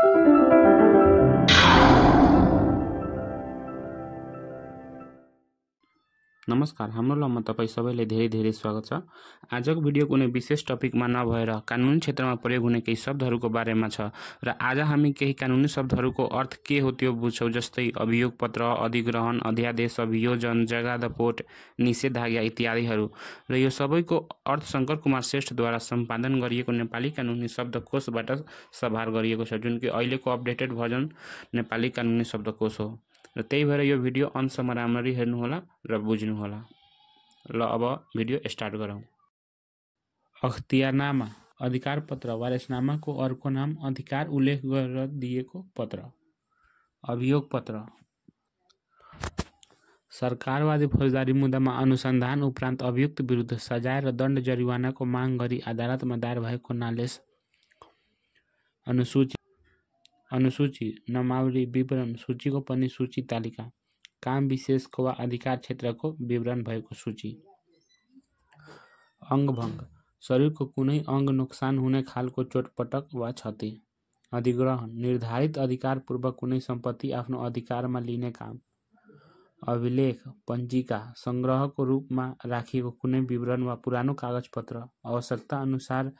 Thank you. नमस्कार हाम्रो लममा तपाईँ सबैलाई धेरै धेरै स्वागत छ आजको भिडियो कुनै विशेष टपिकमा नभएर कानुनी क्षेत्रमा प्रयोग हुने केही शब्दहरूको बारेमा छ र आज हामी केही कानुनी शब्दहरूको अर्थ के हो त्यो बुझ्छौँ जस्तै अभियोग पत्र अधिग्रहण अध्यादेश अभियोजन जग्गा दपोट निषेधाज्ञा इत्यादिहरू र यो सबैको अर्थ शङ्कर कुमार श्रेष्ठद्वारा सम्पादन गरिएको नेपाली कानुनी शब्दकोशबाट सभार गरिएको छ जुन कि अहिलेको अपडेटेड भर्जन नेपाली कानुनी शब्दकोश हो र त्यही भएर यो भिडियो अन्तसम्म राम्ररी हेर्नुहोला र बुझ्नुहोला ल अब भिडियो स्टार्ट गरौँ अख्तियारनामा अधिकार पत्र वारेसनामाको अर्को नाम अधिकार उल्लेख गरेर दिएको पत्र अभियोग पत्र सरकारवादी फौजदारी मुद्दामा अनुसन्धान उपरान्त अभियुक्त विरुद्ध सजाय र दण्ड जरिवानाको माग गरी अदालतमा दायर भएको नालेस अनुसूचित अनुसूची नमावली विवरण सूचीको पनि सूची तालिका काम विशेषको वा अधिकार क्षेत्रको विवरण भएको सूची अङ्गभङ्ग शरीरको कुनै अङ्ग नोक्सान हुने खालको चोटपटक वा क्षति अधिग्रहण निर्धारित अधिकारपूर्वक कुनै सम्पत्ति आफ्नो अधिकारमा लिने काम अभिलेख पञ्जिका सङ्ग्रहको रूपमा राखिएको कुनै विवरण वा पुरानो कागजपत्र आवश्यकता अनुसार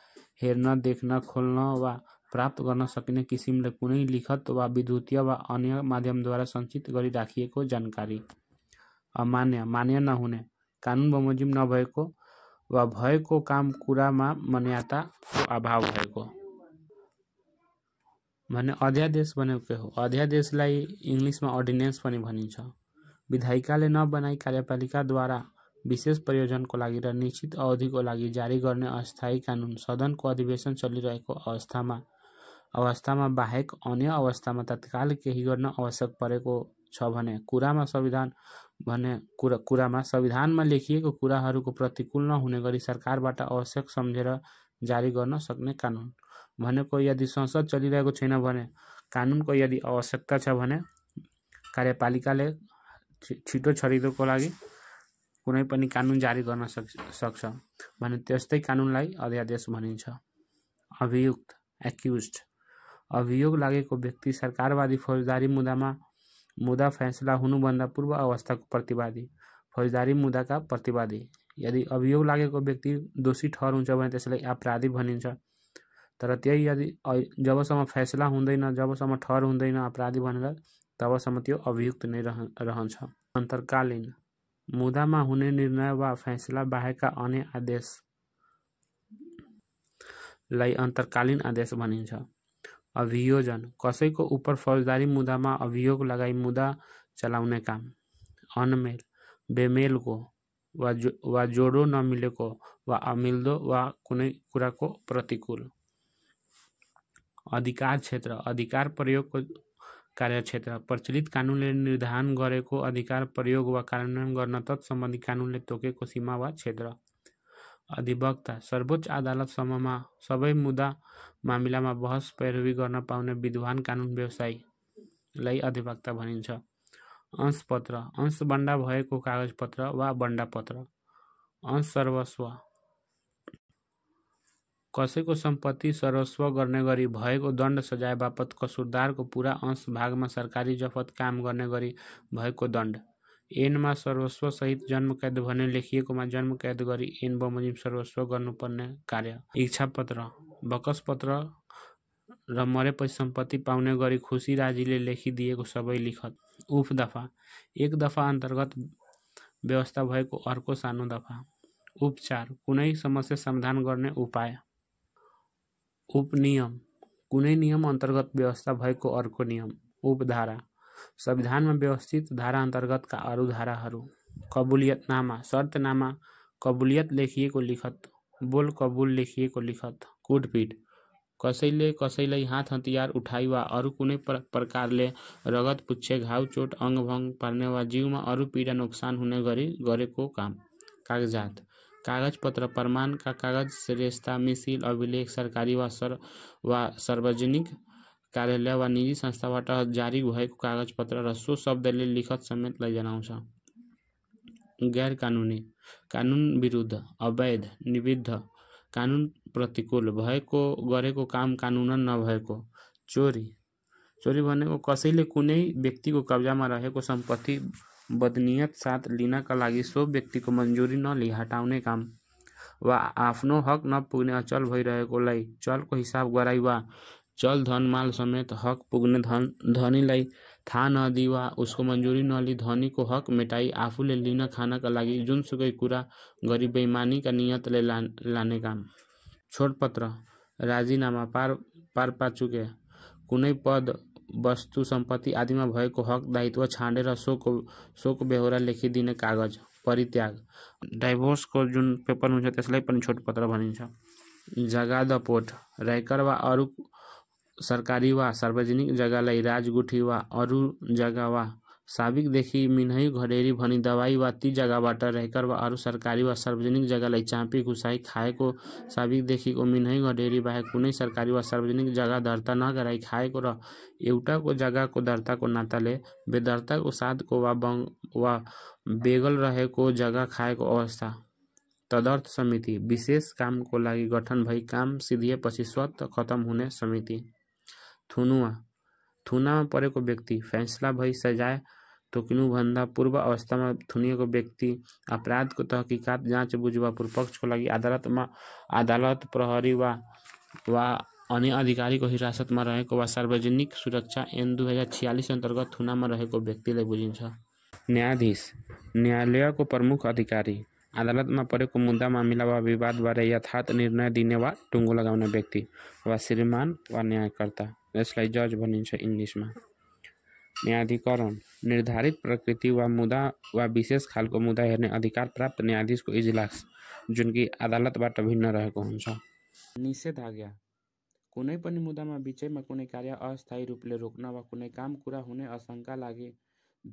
हेर्न देख्न खोल्न वा प्राप्त गर्न सकिने किसिमले कुनै लिखत वा विद्युतीय वा अन्य माध्यमद्वारा सञ्चित गरी राखिएको जानकारी अमान्य मान्य नहुने कानुन बमोजिम नभएको वा भएको काम कुरामा मान्यताको अभाव भएको भने अध्यादेश भनेको हो अध्यादेशलाई इङ्ग्लिसमा अर्डिनेन्स पनि भनिन्छ विधायिकाले नबनाई कार्यपालिकाद्वारा विशेष प्रयोजनको लागि र निश्चित अवधिको लागि जारी गर्ने अस्थायी कानुन सदनको अधिवेशन चलिरहेको अवस्थामा अवस्थामा बाहेक अन्य अवस्थामा तत्काल केही गर्न आवश्यक परेको छ भने कुरामा संविधान भने कुरा कुरामा संविधानमा लेखिएको कुराहरूको प्रतिकूल नहुने गरी सरकारबाट आवश्यक सम्झेर जारी गर्न सक्ने कानुन भनेको यदि संसद चलिरहेको छैन भने कानुनको यदि आवश्यकता छ भने कार्यपालिकाले छिटो छरिदोको लागि कुनै पनि कानुन जारी गर्न सक् सक्छ भने त्यस्तै कानुनलाई अध्यादेश भनिन्छ अभियुक्त एक्युज अभियोग लागेको व्यक्ति सरकारवादी फौजदारी मुद्दामा मुद्दा फैसला हुनुभन्दा पूर्व अवस्थाको प्रतिवादी फौजदारी मुद्दाका प्रतिवादी यदि अभियोग लागेको व्यक्ति दोषी ठहर हुन्छ भने त्यसलाई अपराधी भनिन्छ तर त्यही यदि जबसम्म फैसला हुँदैन जबसम्म ठहर हुँदैन अपराधी भनेर तबसम्म त्यो अभियुक्त नै रह रहन्छ अन्तर्कालीन मुदामा हुने निर्णय वा फैसला बाहेकका अन्य आदेशलाई अन्तर्कालीन आदेश भनिन्छ अभियोजन कसैको उप फौजदारी मुद्दामा अभियोग लगाई मुद्दा चलाउने काम अनमेल बेमेलको वा जो वा जोडो नमिलेको वा अमिल्दो वा कुनै कुराको प्रतिकूल अधिकार क्षेत्र अधिकार प्रयोगको कार्यक्षेत्र प्रचलित कानुनले निर्धारण गरेको अधिकार प्रयोग वा कार्यान्वयन गर्न तत्सम्बन्धी कानुनले तोकेको सीमा वा क्षेत्र अधिवक्ता सर्वोच्च अदालतसम्ममा सबै मुद्दा मामिलामा बहस पैरवी गर्न पाउने विद्वान कानुन व्यवसायीलाई अधिवक्ता भनिन्छ अंशपत्र अंश बन्डा भएको कागजपत्र वा बन्डापत्र अंश सर्वस्व कसैको सम्पत्ति सर्वस्व गर्ने गरी भएको दण्ड सजाय बापत कसुरदारको पुरा अंश भागमा सरकारी जफत काम गर्ने गरी भएको दण्ड एनमा सर्वस्व सहित जन्मकैद भने लेखिएकोमा जन्मकैद गरी एन बमोजिम सर्वस्व गर्नुपर्ने कार्य इच्छा पत्र बकस पत्र र मरेपछि सम्पत्ति पाउने गरी खुसी राजीले लेखिदिएको सबै लिखत उफ दफा एक दफा अन्तर्गत व्यवस्था भएको अर्को सानो दफा उपचार कुनै समस्या समाधान गर्ने उपाय उपनियम कुनै नियम अन्तर्गत व्यवस्था भएको अर्को नियम उपधारा संविधान में व्यवस्थित धारा अंतर्गत का अरु धारा कबूलियतनामा शर्तनामा कबूलियत लेखिएको लिखत बोल कबूल लेखी लिखत कुटपीट कसैले कसैलाई हात हतियार उठाई वा अरू कुनै प्रकारले रगत पुच्छे घाउ चोट अङ्गभङ्ग पार्ने वा में अरू पीडा नोक्सान हुने गरी गरेको काम कागजात प्रमाण प्रमाणका कागज श्रेष्ठता मिसिल अभिलेख सरकारी वा सर वा सार्वजनिक कार्यालय व निजी संस्था जारी भएको कागजपत्र र सो शब्दले लिखत समेत लैजना गैर कानुनी विरुद्ध अवैध निविद्ध कानून प्रतिकूल भएको गरेको काम का नभएको चोरी चोरी भनेको कसैले कुनै व्यक्तिको कब्जामा रहेको सम्पत्ति बदनियत साथ लिनका लागि सो व्यक्तिको मन्जुरी नली हटाउने काम वा आफ्नो हक नपुग्ने अचल भइरहेकोलाई चलको हिसाब कराई वा चल धन माल समेत हक पुग्ने धन धनीलाई थाहा नदी वा उसको मन्जुरी नलिई धनीको हक मेटाई आफूले लिन खानका लागि जुनसुकै कुरा गरी बेमानीका नियतले ला लाने काम छोडपत्र राजीनामा पार पाचुके कुनै पद वस्तु सम्पत्ति आदिमा भएको हक दायित्व छाडेर शोक शोक बेहोरा लेखिदिने कागज परित्याग डाइभोर्सको जुन पेपर हुन्छ त्यसलाई पनि छोटपत्र भनिन्छ पोट राइकर वा अरू सरकारी व सार्वजनिक जगह लाई राजगुठी वा अरू जगह साबिक देखी मिनही घडेरी भनी दबाई वा ती जग्गाबाट रहेकर वा अरू सरकारी वा सार्वजनिक जग्गालाई चाँपी घुसाई खाएको साबिकदेखिको मिनही घडेरी बाहेक कुनै सरकारी वा सार्वजनिक जग्गा दर्ता नगराई खाएको र एउटाको जग्गाको दर्ताको नाताले बेदर्ताको साथको वा बङ वा बेगल रहेको जग्गा खाएको अवस्था तदर्थ समिति विशेष कामको लागि गठन भई काम सिद्धिएपछि स्वत खत्म हुने समिति थुनुआ थुना पड़े को व्यक्ति फैसला भई सजाए तोकिनुभन्दा पूर्व अवस्थामा को व्यक्ति को तहकिकात जांच बुझ पूर्व पक्ष को लगी अदालत प्रहरी वा वा अन्य में रहे को वा सार्वजनिक सुरक्षा एन दुई हजार छियालीस अंतर्गत थुना में रहेको व्यक्ति बुझिन्छ न्यायाधीश न्यायालय को प्रमुख अधिकारी अदालत पड़े को मुद्दा व विवाद विवादबारे यथार्थ निर्णय दिने वा टुंगो लगने व्यक्ति वा श्रीमान वा न्यायकर्ता यसलाई जज भनिन्छ इङ्ग्लिसमा न्यायाधिकरण निर्धारित प्रकृति वा मुदा वा विशेष खालको मुद्दा हेर्ने अधिकार प्राप्त न्यायाधीशको इजलास जुन कि अदालतबाट भिन्न रहेको हुन्छ निषेधाज्ञा कुनै पनि मुद्दामा बिचैमा कुनै कार्य अस्थायी रूपले रोक्न वा कुनै काम कुरा हुने आशंका लागि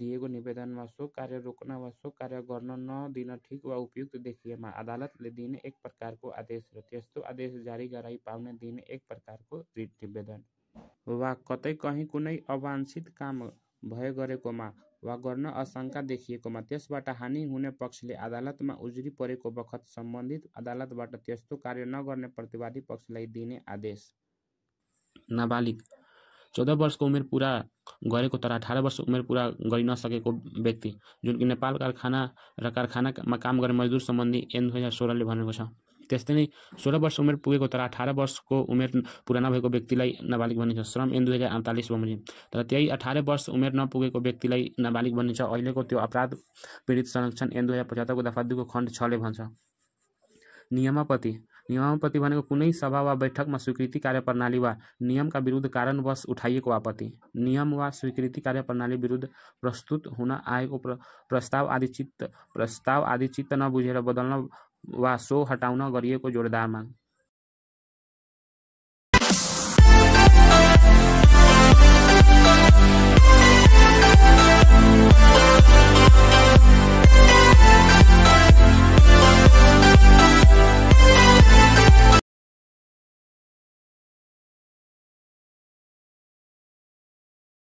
दिएको निवेदनमा सो कार्य रोक्न वा सो कार्य गर्न नदिन ठिक वा उपयुक्त देखिएमा अदालतले दिने एक प्रकारको आदेश र त्यस्तो आदेश जारी गराइ पाउने दिने एक प्रकारको निवेदन वा कतै कहीँ कुनै अवांछित काम भए गरेकोमा वा गर्न आशंका देखिएकोमा त्यसबाट हानि हुने पक्षले अदालतमा उजुरी परेको बखत सम्बन्धित अदालतबाट त्यस्तो कार्य नगर्ने प्रतिवादी पक्षलाई दिने आदेश नाबालिग चौध वर्षको उमेर पुरा गरेको तर अठार वर्ष उमेर पुरा गरि नसकेको व्यक्ति जुन कि नेपाल कारखाना र कारखानामा काम गर्ने मजदुर सम्बन्धी एन दुई हजार सोह्रले भनेको छ त्यस्तै नै सोह्र वर्ष उमेर पुगेको तर अठार वर्षको उमेर पुरा नभएको व्यक्तिलाई नाबालिग भनिन्छ श्रम एन दुई हजार अडतालिसमा तर त्यही अठार वर्ष उमेर नपुगेको व्यक्तिलाई नाबालिग भनिन्छ अहिलेको त्यो अपराध पीडित संरक्षण एन दुई हजार पचहत्तरको दफा दुईको खण्ड छले भन्छ नियमापति नियमापति भनेको कुनै सभा वा बैठकमा स्वीकृति कार्यप्रणाली वा नियमका विरुद्ध कारणवश उठाइएको आपत्ति नियम वा स्वीकृति कार्यप्रणाली विरुद्ध प्रस्तुत हुन आएको प्र प्रस्ताव आदि चित्त प्रस्ताव आदि चित्त नबुझेर बदल्न वा सो हटाउन गरिएको जोडदार माग